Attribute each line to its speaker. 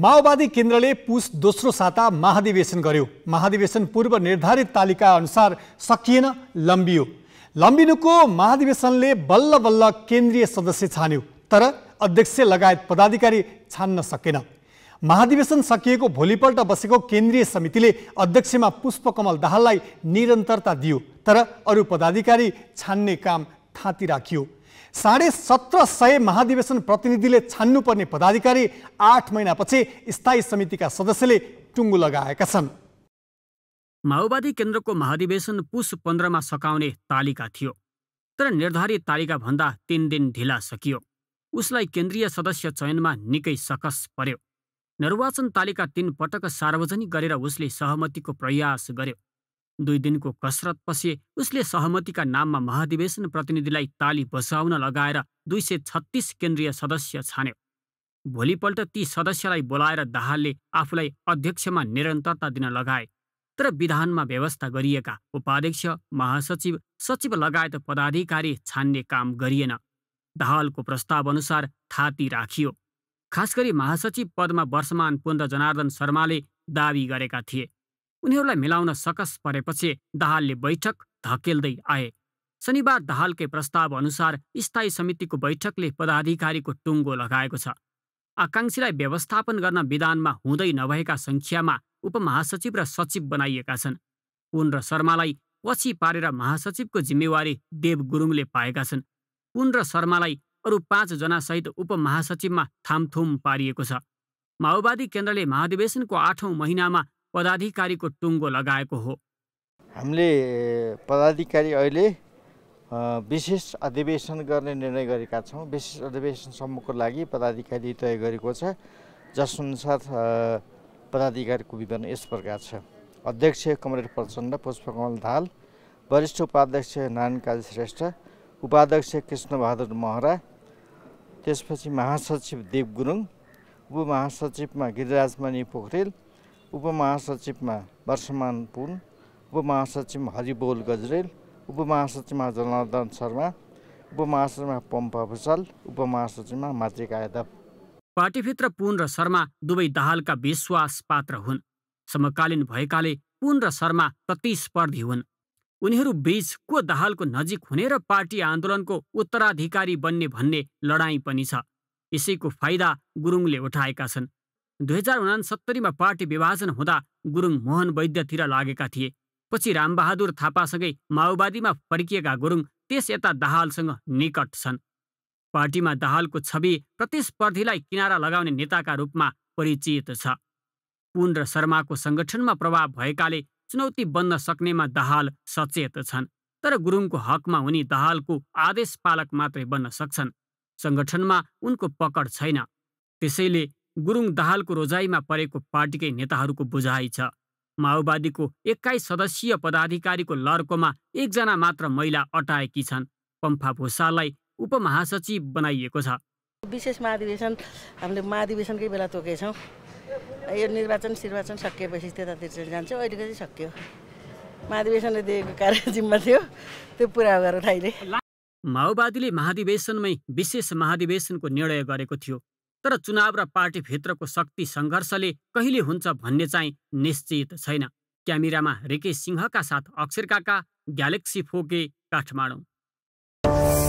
Speaker 1: माओवादी केन्द्रले पुस दोस्रो साता महाधिवेशन गर्यो महाधिवेशन पूर्व निर्धारित तालिका अनुसार सकिएन लम्बियो लम्बिनुको महाधिवेशनले बल्ल बल्ल केन्द्रीय सदस्य छान्यो तर अध्यक्ष लगायत पदाधिकारी छान्न सकेन महाधिवेशन सकिएको भोलिपल्ट बसेको केन्द्रीय समितिले अध्यक्षमा पुष्पकमल दाहाललाई निरन्तरता दियो तर अरू पदाधिकारी छान्ने काम थाँती राखियो साढे सत्र सय महाधिवेशन प्रतिनिधिले छान्नुपर्ने पदाधिकारी आठ महिनापछि स्थायी समितिका सदस्यले टुङ्गो लगाएका छन्
Speaker 2: माओवादी केन्द्रको महाधिवेशन पुस पन्ध्रमा सकाउने तालिका थियो तर निर्धारित तालिकाभन्दा तिन दिन ढिला सकियो उसलाई केन्द्रीय सदस्य चयनमा निकै सकस पर्यो निर्वाचन तालिका तिन पटक सार्वजनिक गरेर उसले सहमतिको प्रयास गर्यो दुई दिनको कसरतपछि उसले सहमतिका नाममा महाधिवेशन प्रतिनिधिलाई ताली बसाउन लगाएर दुई सय छत्तिस केन्द्रीय सदस्य छान्यो भोलिपल्ट ती सदस्यलाई बोलाएर दाहालले आफूलाई अध्यक्षमा निरन्तरता दिन लगाए तर विधानमा व्यवस्था गरिएका उपाध्यक्ष महासचिव सचिव लगायत पदाधिकारी छान्ने काम गरिएन दाहालको अनुसार थाती राखियो खास गरी महासचिव पदमा वर्षमान पुन्द जनार्दन शर्माले दावी गरेका थिए उनीहरूलाई मिलाउन सकस परेपछि दाहालले बैठक धकेल्दै आए शनिबार दाहालकै प्रस्ताव अनुसार स्थायी समितिको बैठकले पदाधिकारीको टुङ्गो लगाएको छ आकाङ्क्षीलाई व्यवस्थापन गर्न विधानमा हुँदै नभएका सङ्ख्यामा उपमहासचिव र सचिव बनाइएका छन् पुन र शर्मालाई पछि पारेर महासचिवको जिम्मेवारी देव गुरुङले पाएका छन् पुन र शर्मालाई अरू पाँचजनासहित उपमहासचिवमा थामथुम पारिएको छ माओवादी केन्द्रले महाधिवेशनको आठौँ महिनामा पदाधिकारीको टुङ्गो लगाएको हो
Speaker 3: हामीले पदाधिकारी अहिले विशेष अधिवेशन गर्ने निर्णय गरेका छौँ विशेष अधिवेशनसम्मको लागि पदाधिकारी तय गरेको छ जसअनुसार पदाधिकारीको विवरण यस प्रकार छ अध्यक्ष कमरेड प्रचण्ड पुष्पकमल धाल वरिष्ठ उपाध्यक्ष नारायण श्रेष्ठ उपाध्यक्ष कृष्णबहादुर महरा त्यसपछि महासचिव देव गुरुङ उपमहासचिवमा गिरिराजमणि पोखरेल उपमहासचिवमा वर्षमान पुन उपमहासचिव हरिबोल गजरेल उपमहासचिवमा जनार्दन शर्मा उपमहासचिवमा पम्पा भूषाल उपमहासचिवमा मातृका यादव
Speaker 2: पार्टीभित्र पुन र शर्मा दुवै दाहालका विश्वास पात्र हुन् समकालीन भएकाले पुन र शर्मा प्रतिस्पर्धी हुन् उनीहरू बीच को दाहालको नजिक हुने र पार्टी आन्दोलनको उत्तराधिकारी बन्ने भन्ने लडाईँ पनि छ यसैको फाइदा गुरुङले उठाएका छन् दुई हजार उनासत्तरीमा पार्टी विभाजन हुँदा गुरुङ मोहन वैद्यतिर लागेका थिए पछि रामबहादुर थापासँगै माओवादीमा फर्किएका गुरुङ त्यस यता दाहालसँग निकट छन् पार्टीमा दाहालको छवि प्रतिस्पर्धीलाई किनारा लगाउने नेताका रूपमा परिचित छ पुन र शर्माको सङ्गठनमा प्रभाव भएकाले चुनौती बन्न सक्नेमा दाहाल सचेत छन् तर गुरुङको हकमा उनी दाहालको आदेशपालक मात्रै बन्न सक्छन् सङ्गठनमा उनको पकड छैन त्यसैले गुरुङ दाहालको रोजाइमा परेको पार्टीकै नेताहरूको बुझाइ छ माओवादीको एक्काइस सदस्यीय पदाधिकारीको लर्कोमा एकजना मात्र महिला अटाएकी छन् पम्फा भूषाललाई उपमहासचिव बनाइएको छ
Speaker 3: विशेष महाधिवेशन हामीले महाधिवेशनकै बेला तोकेछौँ यो निर्वाचन सिर्वाचन सकिएपछि त्यतातिर जान्छौँ अहिलेको चाहिँ सकियो महाधिवेशनले दिएको कार्य जिम्मा थियो त्यो पुरा गरेर
Speaker 2: माओवादीले महाधिवेशनमै विशेष महाधिवेशनको निर्णय गरेको थियो तर चुनाव र पार्टीभित्रको शक्ति सङ्घर्षले कहिले हुन्छ भन्ने चाहिँ निश्चित छैन क्यामेरामा रेके सिंहका साथ अक्षरकाका ग्यालेक्सी फोके काठमाडौँ